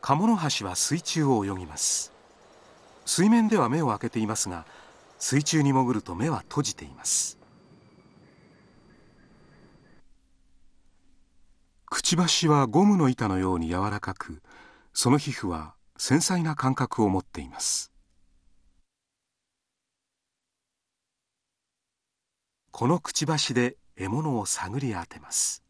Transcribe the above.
カモノハシは水中を泳ぎます水面では目を開けていますが水中に潜ると目は閉じていますくちばしはゴムの板のように柔らかくその皮膚は繊細な感覚を持っていますこのくちばしで獲物を探り当てます